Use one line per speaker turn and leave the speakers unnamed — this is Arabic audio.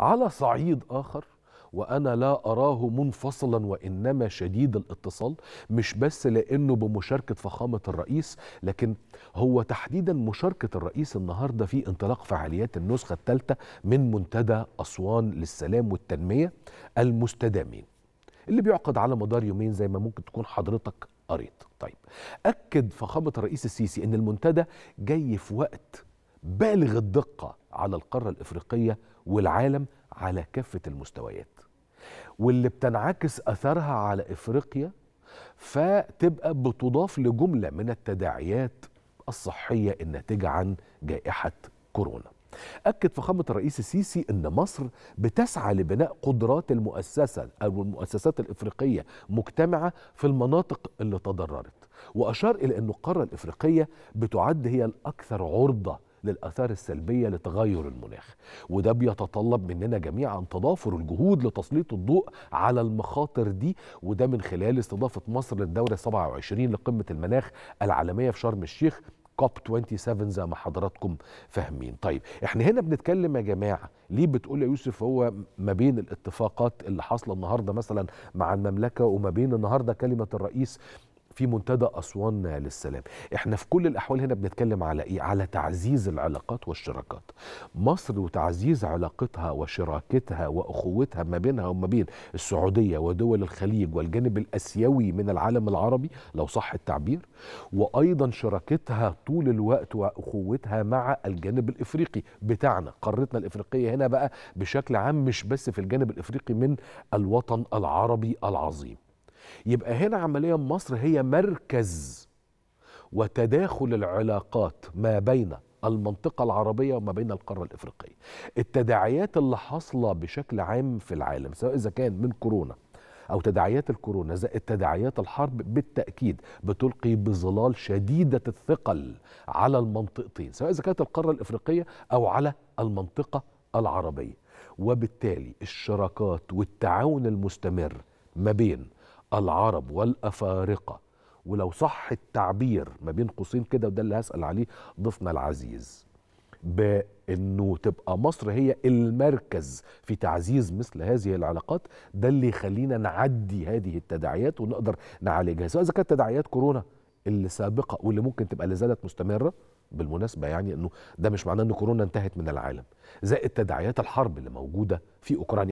على صعيد آخر وأنا لا أراه منفصلا وإنما شديد الاتصال مش بس لأنه بمشاركة فخامة الرئيس لكن هو تحديدا مشاركة الرئيس النهاردة في انطلاق فعاليات النسخة الثالثة من منتدى أسوان للسلام والتنمية المستدامين اللي بيعقد على مدار يومين زي ما ممكن تكون حضرتك قريت طيب أكد فخامة الرئيس السيسي أن المنتدى جاي في وقت بالغ الدقة على القارة الإفريقية والعالم على كافة المستويات واللي بتنعكس أثرها على إفريقيا فتبقى بتضاف لجملة من التداعيات الصحية الناتجة عن جائحة كورونا أكد فخامة الرئيس السيسي أن مصر بتسعى لبناء قدرات المؤسسة أو المؤسسات الإفريقية مجتمعة في المناطق اللي تضررت وأشار إلى أن القارة الإفريقية بتعد هي الأكثر عرضة للآثار السلبية لتغير المناخ وده بيتطلب مننا جميعا تضافر الجهود لتسليط الضوء على المخاطر دي وده من خلال استضافة مصر للدورة 27 لقمة المناخ العالمية في شرم الشيخ كوب 27 زي ما حضراتكم فاهمين طيب احنا هنا بنتكلم يا جماعه ليه بتقول يا يوسف هو ما بين الاتفاقات اللي حاصله النهارده مثلا مع المملكه وما بين النهارده كلمه الرئيس في منتدى أسوان للسلام احنا في كل الأحوال هنا بنتكلم على إيه؟ على تعزيز العلاقات والشراكات مصر وتعزيز علاقتها وشراكتها وأخوتها ما بينها وما بين السعودية ودول الخليج والجانب الأسيوي من العالم العربي لو صح التعبير وأيضا شراكتها طول الوقت وأخوتها مع الجانب الإفريقي بتاعنا قارتنا الإفريقية هنا بقى بشكل عام مش بس في الجانب الإفريقي من الوطن العربي العظيم يبقى هنا عمليا مصر هي مركز وتداخل العلاقات ما بين المنطقة العربية وما بين القارة الإفريقية التداعيات اللي حاصلة بشكل عام في العالم سواء إذا كان من كورونا أو تداعيات الكورونا زائد تداعيات الحرب بالتأكيد بتلقي بظلال شديدة الثقل على المنطقتين سواء إذا كانت القارة الإفريقية أو على المنطقة العربية وبالتالي الشراكات والتعاون المستمر ما بين العرب والافارقه ولو صح التعبير ما بين قوسين كده وده اللي هسال عليه ضيفنا العزيز بانه تبقى مصر هي المركز في تعزيز مثل هذه العلاقات ده اللي يخلينا نعدي هذه التداعيات ونقدر نعالجها سواء اذا كانت تداعيات كورونا اللي سابقه واللي ممكن تبقى لازالت مستمره بالمناسبه يعني انه ده مش معناه ان كورونا انتهت من العالم زائد تداعيات الحرب اللي موجوده في اوكرانيا